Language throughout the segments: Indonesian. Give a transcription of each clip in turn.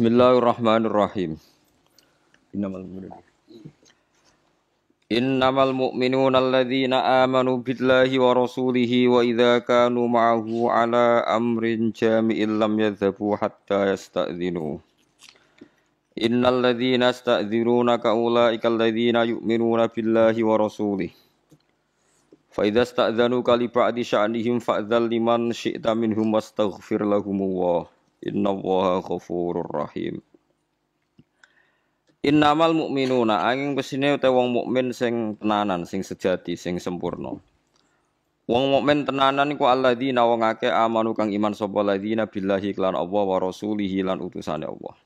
Bismillahirrahmanirrahim. Innamal mu'minun. Innamal mu'minuna alladzina amanu billahi wa rasulihi wa idza kanu ma'ahu ala amrin jami'in lam yadhhabu hatta yasta'dhinu. Innal ladzina yasta'dhirunaka ulaikal ladzina yu'minuna billahi wa rasulihi. Fa idza sta'dzanuka li ba'di sya'nihim fa'dzal liman syi'ta minhum wastaghfir Inna innallaha ghafurur rahim Innamal mu'minuna angin pesine te wong mukmin sing tenanan, sing sejati, sing sempurna. Wong mukmin tenanan iku alladzina wong akeh amanu kang iman sapa alladzina billahi lan Allah wa rasulihi lan utusane Allah.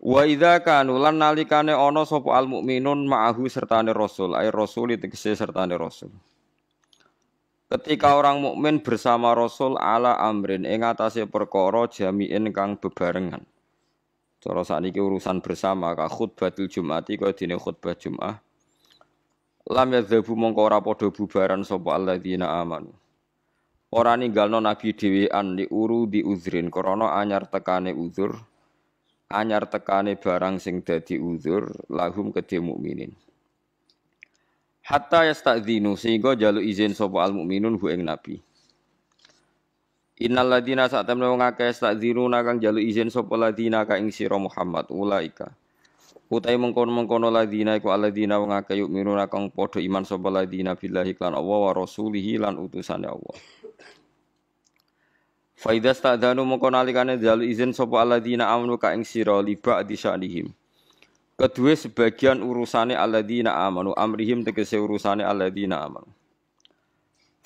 Wa idza kanu lan nalikane ana sapa al mukminun ma'ahu sertane rasul, ay rasuli tegese sertane rasul. Ketika orang mukmin bersama Rasul ala amrin ing atase perkara jami'in kang bebarengan. Cara sakniki urusan bersama ka khutbatul Jumati kaya dene khutbah Jumat. Ah. Lam yadzabu mongko ora padha bubaran sapa alladzina amanu. Ora ninggalno nabi dhewean li uru di uzrin krana anyar tekane uzur. Anyar tekane barang sing dadi uzur lahum kedhe mukminin. Hatta dino sehingga jalur izin sapa al mukminun hu ing nabi. Innal ladina sak temne wong akeh dino nakang jaluk izin sapa ladina ka ing sira Muhammad ulaika. Utai mengkono-mengkono ladina iku aladina wong akeh yuk miruna nakang padha iman sapa ladina billahi lan Allah wa rasulihi lan utusan Allah. Faidah tak danu mengkono alikane jaluk izin sopo aladina amnu ka ing siro liba di sya'nihim. Kedua sebagian urusane alladzina amanu amrihim tegese urusane alladzina amanu.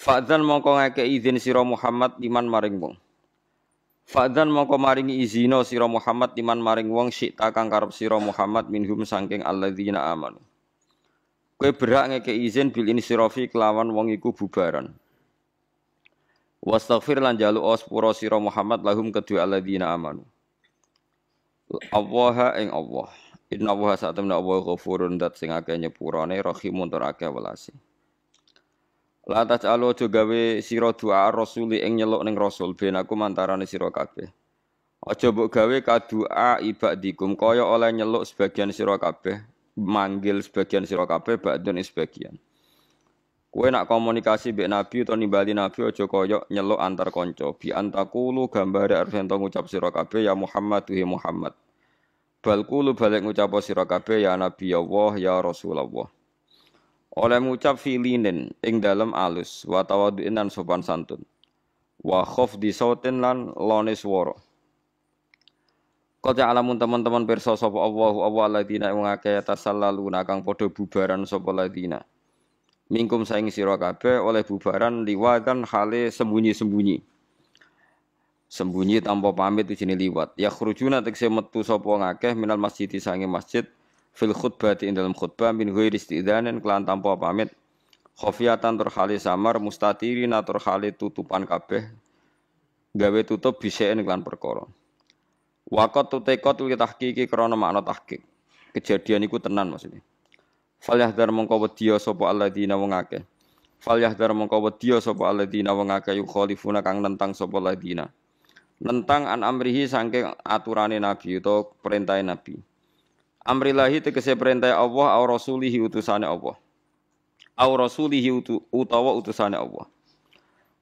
Fa'dzan mongko ngake izin sira Muhammad iman maring wong. Fa'dzan mongko maringi izino sira Muhammad iman maring wong sik takang karep sira Muhammad minhum saking alladzina amanu. Kowe berak ngeke izin bil insirafi kelawan wong iku bubaran. Wastaghfir lan jalu ospuro sira Muhammad lahum kedua alladzina amanu. Allah ing Allah. Inna wa sa'atamna Allah ghafurun dat sing akeh nyepurane rahimun tur akeh welasi. La taj'alu aja gawe sira doa rasuli ing nyeluk ning rasul ben aku mantarane sira kabeh. Aja mbok gawe kadua ibadikum kaya oleh nyeluk sebagian sira kabeh, manggil sebagian sira kabeh ba'dun sebagian. Kue nak komunikasi mbek Nabi atau nimbali Nabi aja kaya nyeluk antar kanca. Bi antakulu gambare arep ngucap sira kabeh ya Muhammad tuhi Muhammad. Balku lu balik ngucap sira kabeh ya Nabi Allah ya Rasulullah. Oleh ngucap filinen ing dalem alus wa tawadhu'in lan sopan santun. Wa khauf di sautin lan lone swara. Kau alamun teman-teman pirsa sapa Allahu Allah ladina yang ngake tasallalu nakang podo bubaran sapa ladina. Mingkum saing siro kabeh oleh bubaran liwatan hale sembunyi-sembunyi sembunyi tanpa pamit di sini liwat ya khurujuna tegese metu sapa ngakeh minal masjid sange masjid fil khutbah di dalam khutbah min ghairi istidanen kelan tanpa pamit kofiatan turhali samar na turhali tutupan kape gawe tutup biseen kelan perkara wakot tu tutekot li tahqiqi krana makna tahkik kejadian iku tenan maksudnya fal yahdar mongko wedya sapa alladzina wong akeh fal yahdar mongko wedya sapa alladzina wong akeh yukhalifuna kang nentang sapa alladzina tentang an amrihi sangking aturane Nabi atau perintah Nabi. amrilahi tegese perintah Allah au rasulihi utusane Allah. Au rasulihi utu, utawa utusane Allah.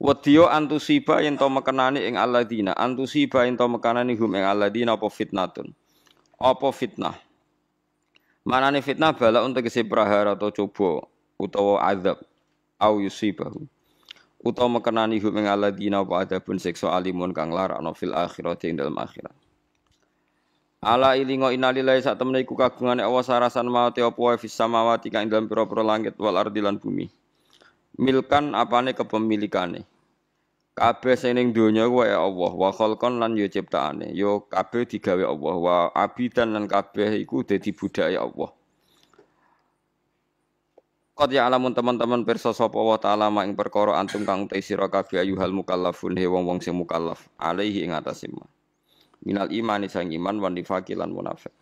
Wadiyo antusiba yang to mekenani ing alladina, antusiba yang to mekenani hum ing alladina apa fitnatun. Apa fitnah? Manane fitnah bala untuk kese prahara atau coba utawa azab au yusibahu utawa mekenani hum ing alladzina wa adabun siksa alimun kang larakno fil akhirati ing dalam akhirat Ala ilingo inalilai saat temene iku kagungane Allah sarasan mawati apa wae fis samawati kang dalam pira-pira langit wal ardi lan bumi. Milkan apane kepemilikane. Kabeh sing ning donya kuwi ya Allah wa khalqan lan yo ya ciptaane. yo ya kabeh digawe Allah wa abidan lan kabeh iku dadi budake Allah ya alamun teman-teman perso sapa wa ta'ala ma ing perkara antum kang te sira kabeh ayuhal mukallafun he wong-wong sing mukallaf alaihi ing atase ma. Minal imani sang iman wan nifaqi lan munafik.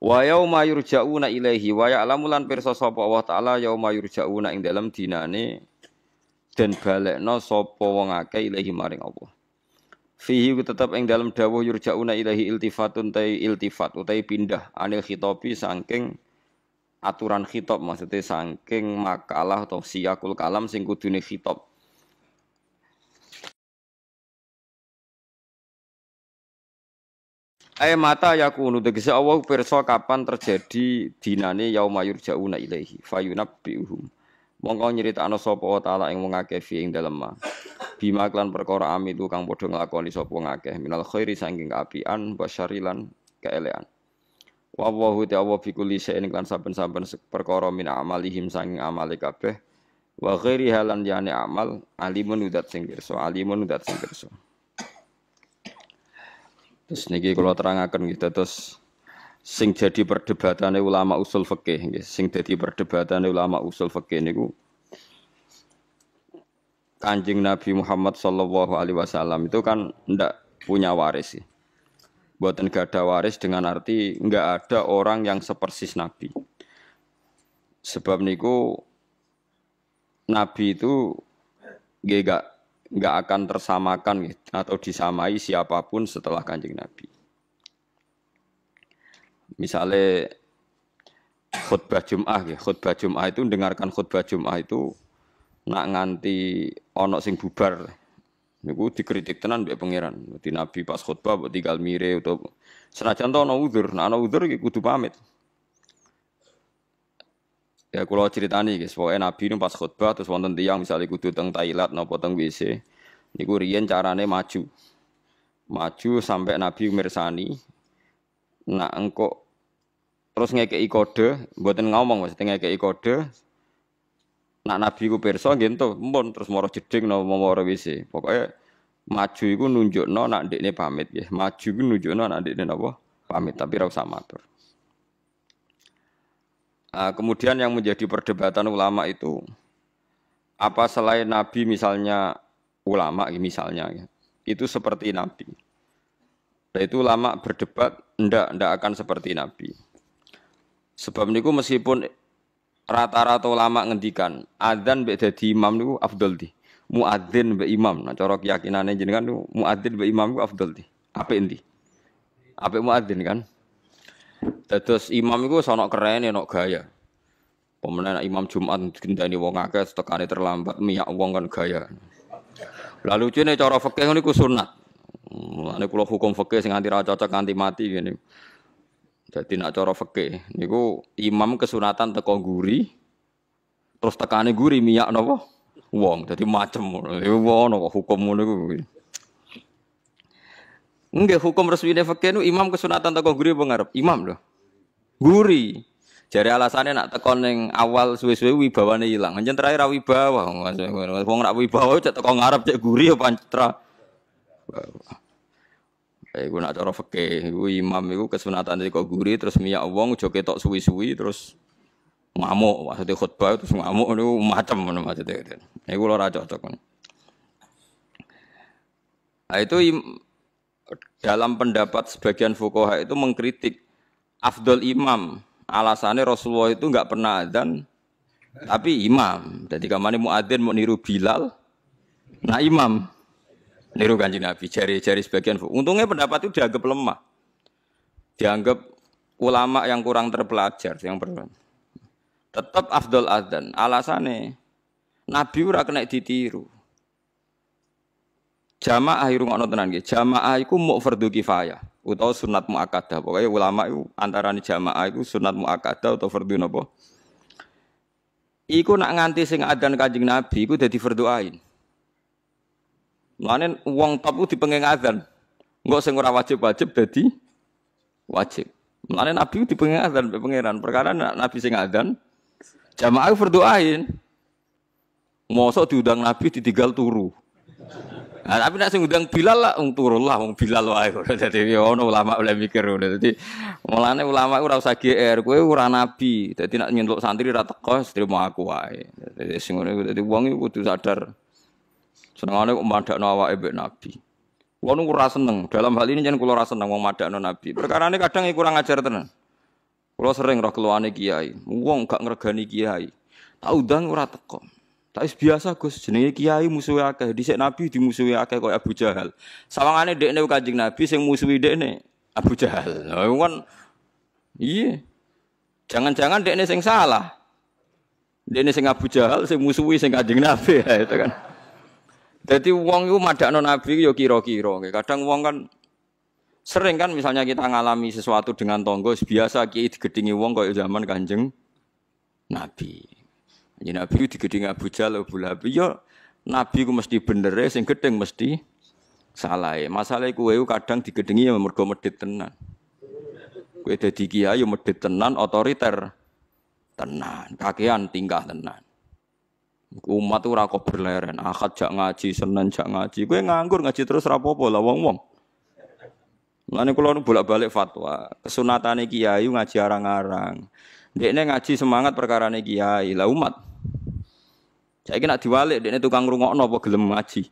Wa yauma yurja'una ilaihi wa ya'lamu lan pirsa sapa wa ta'ala yauma yurja'una ing dalem dinane dan balekno sapa wong akeh ilaihi maring Allah. Fihi tetap ing dalem dawuh yurja'una ilaihi iltifatun tai iltifat utai pindah anil khitabi saking aturan khitab maksudnya saking makalah atau siyakul kalam sing kudune khitab Ae mata yakunu tegese Allah perso kapan terjadi dinane yaumayur jauna ilaihi fayunabbiuhum mongko nyeritakno sapa wa taala ing wong akeh fi ing dalem ma bima klan perkara amitu kang padha nglakoni sapa ngakeh minal khairi saking kaapian wa syarilan kaelean Wa Allahu ta fi kulli syai'in kan saben-saben perkara min amalihim sanging amale kabeh wa ghairi halan yani amal alimun udat sing so alimun udat sing so. Terus niki kula terangaken gitu terus sing jadi perdebatane ulama usul fikih nggih sing dadi perdebatane ulama usul fikih niku Kanjeng Nabi Muhammad Shallallahu Alaihi Wasallam itu kan ndak punya waris sih buatan gak ada waris dengan arti nggak ada orang yang sepersis Nabi. Sebab niku Nabi itu nggak nggak akan tersamakan atau disamai siapapun setelah kanjeng Nabi. Misalnya khutbah Jum'ah, gitu. khutbah Jum'ah itu mendengarkan khutbah Jum'ah itu nak nganti onok sing bubar Niku dikritik tenan mbek pangeran. Dadi Nabi pas khutbah mbok tinggal mire utawa senajan to ana udzur, nah ana udzur iki kudu pamit. Ya kula critani guys, pokoke Nabi ini pas khutbah terus wonten tiyang misalnya kudu teng toilet napa teng WC. Niku riyen carane maju. Maju sampai Nabi mirsani. Nak engko terus ngekeki kode, mboten ngomong maksudnya ngekeki kode, Nak Nabi ku perso gitu, mbon terus moro jeding no moro WC. Pokoknya maju nunjuk no nak ini pamit ya. Maju nunjuk no nak ini napa? Pamit tapi rau sama tur nah, kemudian yang menjadi perdebatan ulama itu apa selain Nabi misalnya ulama misalnya ya, itu seperti Nabi. Nah itu ulama berdebat ndak ndak akan seperti Nabi. Sebab niku meskipun rata-rata ulama ngendikan adzan mbek dadi imam niku afdol di. Muadzin be imam. Nah cara keyakinane jenengan niku muadzin be imam niku afdol di. Apa endi? Apa muadzin kan? Terus imam iku sonok keren ya nok gaya. Pemenang imam Jumat gendani wong akeh tekane terlambat miyak wong kan gaya. Lalu cene cara fikih niku sunat. Nih kula hukum fikih sing anti ra cocok anti mati ngene. Jadi nak cara fikih niku imam kesunatan teko guri terus tekane guri minyak nopo, wong. Jadi macem wong nopo hukum niku. kuwi. Enggak hukum resmi fikih nu imam kesunatan teko guri pengarap Imam lho. Guri. Jadi alasannya nak tekon neng awal suwe-suwe wibawane hilang. Anjen terakhir ra bawah, Wong nak wibawa cek teko ngarep cek guri ya pancetra. Eh, iku nak cara fikih, iku imam iku kesunatan dari kok guri terus minyak wong aja ketok suwi-suwi terus ngamuk, maksudnya khutbah terus ngamuk niku macam ngono maksudnya. Iku ora cocok. Nah, itu im, dalam pendapat sebagian fukoha itu mengkritik Afdol Imam. Alasannya Rasulullah itu nggak pernah adhan, tapi imam. Jadi mau adhan mau niru Bilal, nah imam. Niru kanji Nabi, jari-jari sebagian. Untungnya pendapat itu dianggap lemah. Dianggap ulama yang kurang terpelajar. Yang ber... Tetap afdol Adhan. Alasannya, Nabi ora kena ditiru. Jamaah itu ono tenan Jamaah itu mau fardu kifayah utau sunat mu'akadah. Pokoknya ulama itu nih jamaah itu sunat mu'akadah atau fardu napa? Iku nak nganti sing adan kajing Nabi iku jadi fardu ain. Mulane wong top ku dipengen azan. Engko sing ora wajib-wajib dadi wajib. Mulane Nabi ku dipengen azan be pangeran. Perkara Nabi sing azan jamaah berdoain. Mosok diundang Nabi ditinggal turu. Nah, tapi nak sing undang Bilal lah wong turu lah wong Bilal wae ora dadi ya ono ulama oleh mikir ngono. Dadi mulane ulama ora usah GR, kowe ora nabi. Dadi nak nyentuk santri ra teko terima aku wae. Dadi sing ngono dadi wong iku kudu sadar. Senengane kok mandakno awake mbek nabi. Wong ora seneng. Dalam hal ini jangan kula ora seneng wong mandakno nabi. ini kadang kurang ajar tenan. Kula sering roh keluane kiai. Wong gak ngregani kiai. Tak udang ora teko. Tak biasa Gus jenenge kiai musuhe akeh. Dhisik nabi dimusuhi akeh koyo Abu Jahal. Sawangane dekne Kanjeng Nabi sing musuhi dekne Abu Jahal. Lha kan iya. Jangan-jangan dekne sing salah. Dekne sing Abu Jahal sing musuhi sing Kanjeng Nabi ya, itu kan. Jadi uang itu non nabi yo kira Kadang uang kan sering kan misalnya kita ngalami sesuatu dengan tonggo biasa kiai digedingi uang kok zaman Kanjeng Nabi. Jadi Nabi digedingi Abu Jahal Abu Yo nabi ku mesti bener sing gedeng mesti salah. Masalahe kowe kadang digedingi yang mergo medhit tenan. Kowe dadi kiai yo ya tenan otoriter tenan, kakean tingkah tenan. Umat ora kok berleren, akad jak ngaji, senen jak ngaji. Kowe nganggur ngaji terus rapopo lah wong-wong. Mulane kula nu bolak-balik fatwa, kesunatane kiai ngaji arang-arang. Dekne ngaji semangat perkara ne kiai, lah umat. Saiki nak diwalik dekne tukang rungokno apa gelem ngaji.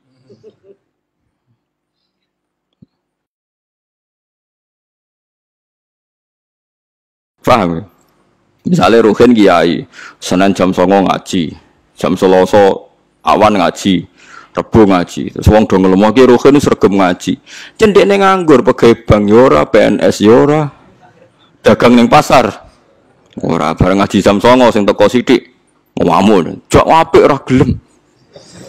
Paham? Misalnya Ruhin kiai, Senin jam songo ngaji, jam seloso awan ngaji rebu ngaji terus wong dong ngelomo ki rohe nu sregep ngaji neng nganggur pegawai bank yora ya PNS yora ya dagang neng pasar ora bareng ngaji jam songo sing teko sidik ngamun cok apik ora gelem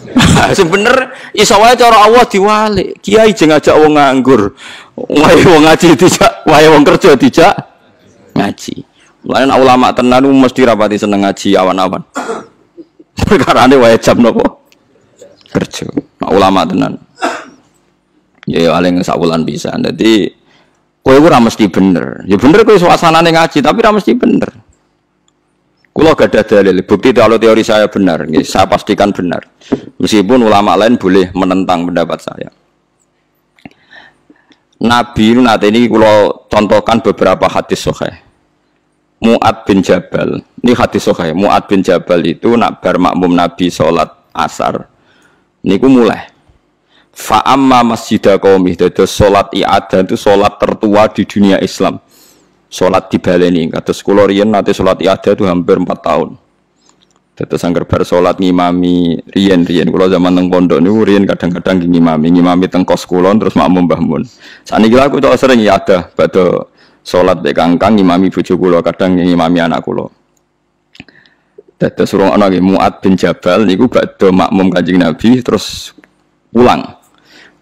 sing bener iso wae cara Allah diwali kiai jeng ajak wong nganggur wae wong ngaji dijak wae wong kerja dijak ngaji lain ulama tenan mesti rapati seneng ngaji awan-awan perkarane ini jam nopo Kerja. Nah, ulama tenan. Ya ya paling sakulan bisa. Dadi kowe ora mesti bener. Ya bener suasana nih ngaji tapi ora mesti bener. Kulo gak ada dalil. Bukti kalau teori saya benar, ya, saya pastikan benar. Meskipun ulama lain boleh menentang pendapat saya. Nabi nanti ini kalau contohkan beberapa hadis soheh. Mu'ad bin Jabal ini hadis kay. Mu'ad bin Jabal itu nak bar makmum Nabi sholat asar niku mulai fa'amma masjidah kaumih jadi sholat i'adah itu sholat tertua di dunia Islam sholat di baleni kata kulorian nanti sholat i'adah itu hampir 4 tahun Tetes sanggar bar sholat ngimami rian rian. Kalau zaman teng pondok nih rian kadang-kadang ngimami ngimami teng kos kulon terus makmum bahmun. Saat ini aku tuh sering ya ada Sholat be kangkang ngimami bojo kulo kadang ngimami anak kulo Terus orang anak muat bin Jabal niku badhe makmum kajing Nabi terus pulang.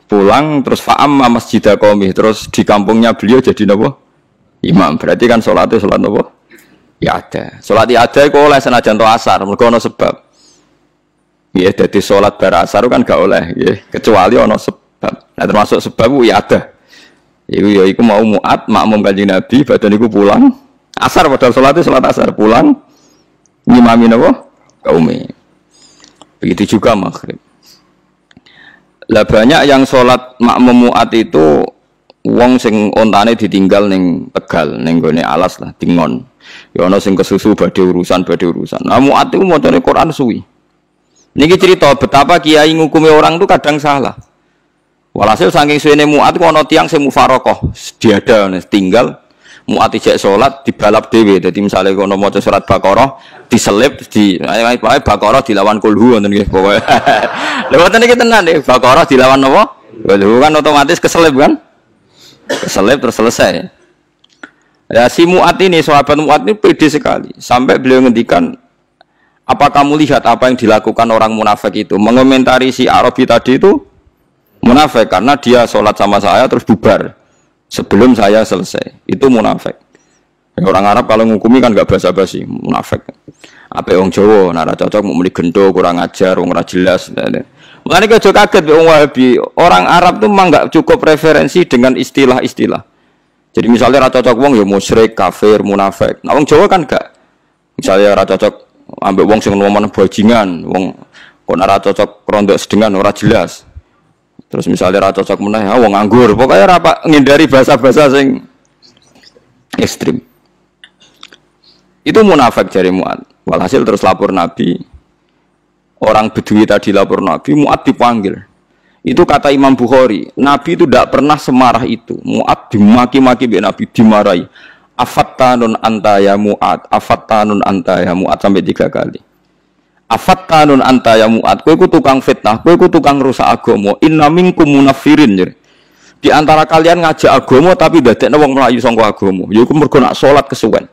Pulang terus fa'am masjidah kami terus di kampungnya beliau jadi napa? Imam. Berarti kan itu sholat napa? Ya ada. Sholat ya ada kok oleh senajan jantung asar, mereka ana sebab. Ya jadi sholat berasar kan gak oleh, ya kecuali ana sebab. Nah termasuk sebab ya ada. Iku ya iku mau muat makmum kanjeng Nabi badan iku pulang. Asar padahal itu, salat asar pulang ngimami napa? Kaume. Begitu juga maghrib. Lah banyak yang salat makmum muat itu uang sing ontane ditinggal neng Tegal neng gone alas lah tingon. Ya ana sing kesusu badhe urusan badhe urusan. Nah muat mau macane Quran suwi. Niki cerita betapa kiai ngukumi orang itu kadang salah. Walhasil saking suwene muat ku ana tiyang sing mufarokoh, diada tinggal muat ijek salat dibalap dhewe. Dadi misale kono maca surat Baqarah diselip di ae Baqarah dilawan kulhu wonten nggih pokoke. Lewat iki tenan nggih Baqarah dilawan napa? Kulhu kan otomatis keselip kan? Keselip terus selesai. Ya si muat ini sahabat muat ini pede sekali sampai beliau ngendikan apa kamu lihat apa yang dilakukan orang munafik itu mengomentari si Arabi tadi itu munafik karena dia sholat sama saya terus bubar sebelum saya selesai itu munafik orang Arab kalau ngukumi kan nggak basa basi munafik apa orang Jawa nara cocok mau beli gendo kurang ajar orang jelas makanya kau kaget orang Wahabi orang Arab tuh memang nggak cukup referensi dengan istilah-istilah jadi misalnya rata cocok wong ya musyrik kafir munafik nah wong Jawa kan nggak misalnya rata cocok ambek wong sing ngomong bajingan wong kok ora cocok rondok sedengan ora jelas Terus misalnya rata cocok meneh, ya wong nganggur, pokoknya rapa ngindari bahasa-bahasa sing ekstrim. Itu munafik dari muat. Walhasil terus lapor Nabi. Orang Bedui tadi lapor Nabi, muat dipanggil. Itu kata Imam Bukhari, Nabi itu tidak pernah semarah itu. Muat dimaki-maki bi Nabi, dimarahi. afatanun anta ya Mu'ad, afattanun anta ya Mu'ad sampai tiga kali. Afat kanun anta ya muat. kueku tukang fitnah, kueku tukang rusak agomo. Inna mingku munafirin. Jadi. Di antara kalian ngajak agomo tapi dateng wong melayu songko agomo. Yuku ya iku mergo nak kesuwen.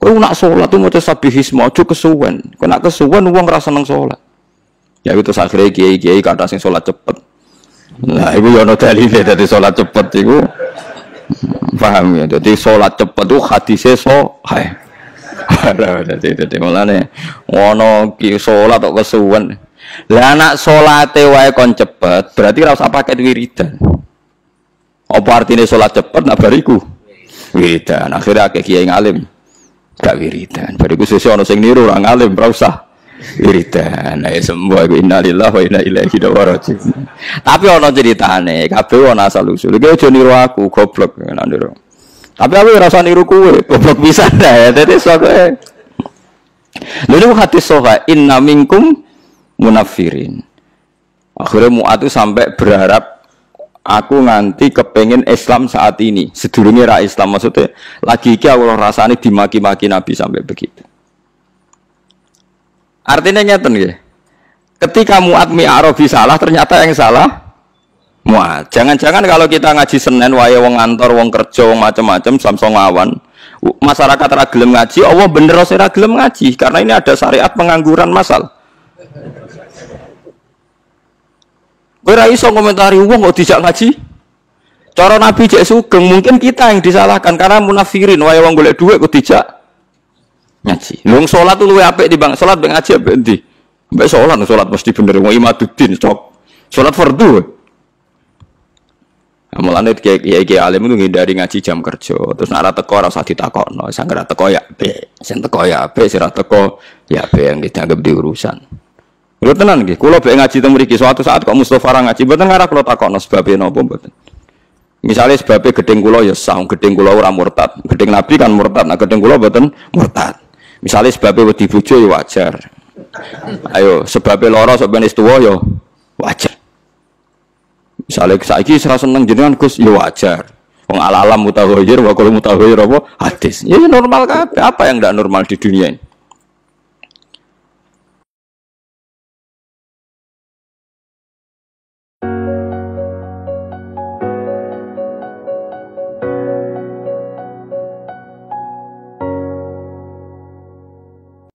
Kau nak tu tuh maca mau aja kesuwen. Kau nak kesuwen wong rasa nang solat. Ya itu akhirnya kiai-kiai kata sing solat cepet. Nah, ibu yono ya dalile dari solat cepet ibu. Paham ya. Jadi solat cepet tuh hadise Hai. Eh. Ora dadi dadi wono ngono ki salat kok kesuwen. Lah anak salate wae kon cepet, berarti ora usah pakai wiridan. Apa artinya salat cepet nak bariku? Wiridan. Akhirnya kayak kiai ngalim. Gak wiridan. Bariku sesuk ana sing niru orang ngalim, ora usah wiridan. Ayo sembuh iku innalillahi wa inna ilaihi raji'un. Tapi ana ceritane, kabeh ana asal usul. Iki aja niru aku, goblok niru. Tapi aku rasa niru kue, goblok bisa dah. Jadi soalnya, lalu hati sofa inna minkum munafirin. Akhirnya muat itu sampai berharap aku nganti kepengen Islam saat ini. Sedurungnya rakyat Islam maksudnya lagi iki Allah rasanya dimaki-maki Nabi sampai begitu. Artinya nyata nih. Ketika mi mi'arofi salah, ternyata yang salah Wah, jangan-jangan kalau kita ngaji Senin wae wong ngantor, wong kerja, wong macam-macam samsung awan. Masyarakat ra ngaji, Allah bener saya gelem ngaji karena ini ada syariat pengangguran masal. Gue ra iso komentari wong kok dijak ngaji. Cara Nabi cek sugeng, mungkin kita yang disalahkan karena munafirin wae wong golek duit kok dijak ngaji. Wong tuh luwe apik di bang, bang ngaji apa nanti? sholat, sholat sholat mesti bener wong imaduddin cok. Sholat fardu. Mulane kiai kiai kiai alim itu ngindari ngaji jam kerja. Terus nara teko rasa usah no Sing ora teko ya be. Sing teko ya be, sing teko ya be yang dianggap urusan lu tenan gitu kalau be ngaji temu riki suatu saat kok Mustofa orang ngaji, mboten takok no sebabnya no pun betul Misalnya sebabnya gedeng kulo ya sah, gedeng kulo orang murtad, gedeng nabi kan murtad, nah gedeng kulo betul murtad. Misalnya sebabnya wedi bojo ya wajar. Ayo, sebabnya loros sebabnya istuwa yo ya wajar. Misalnya saiki serasa seneng jenengan Gus ya wajar. Wong ala-alam mutawahir wa kalau apa hadis. Ya, ya normal kabeh. Apa yang tidak normal di dunia ini?